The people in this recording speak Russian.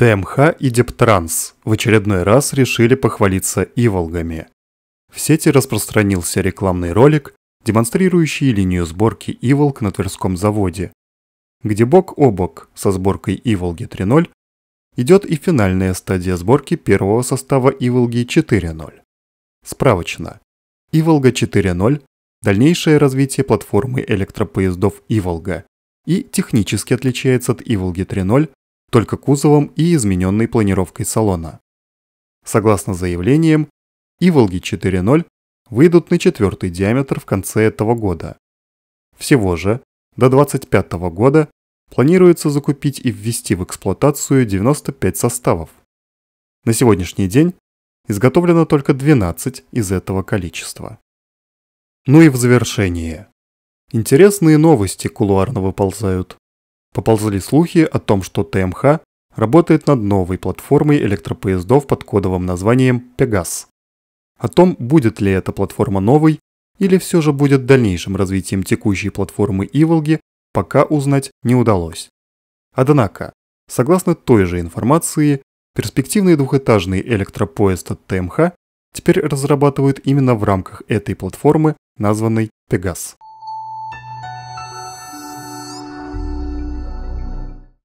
ТМХ и Дептранс в очередной раз решили похвалиться иволгами. В сети распространился рекламный ролик, демонстрирующий линию сборки иволг на Тверском заводе, где бок о бок со сборкой иволги 3.0 идет и финальная стадия сборки первого состава иволги 4.0. Справочно. Иволга 4.0 – дальнейшее развитие платформы электропоездов Иволга и технически отличается от Иволги 3.0 только кузовом и измененной планировкой салона. Согласно заявлениям, Иволги 4.0 выйдут на четвертый диаметр в конце этого года. Всего же до 2025 года планируется закупить и ввести в эксплуатацию 95 составов. На сегодняшний день изготовлено только 12 из этого количества. Ну и в завершение. Интересные новости кулуарно выползают. Поползли слухи о том, что ТМХ работает над новой платформой электропоездов под кодовым названием «Пегас». О том, будет ли эта платформа новой или все же будет дальнейшим развитием текущей платформы Иволги, пока узнать не удалось. Однако, согласно той же информации, перспективный двухэтажный электропоезд от ТМХ теперь разрабатывают именно в рамках этой платформы, названной «Пегас».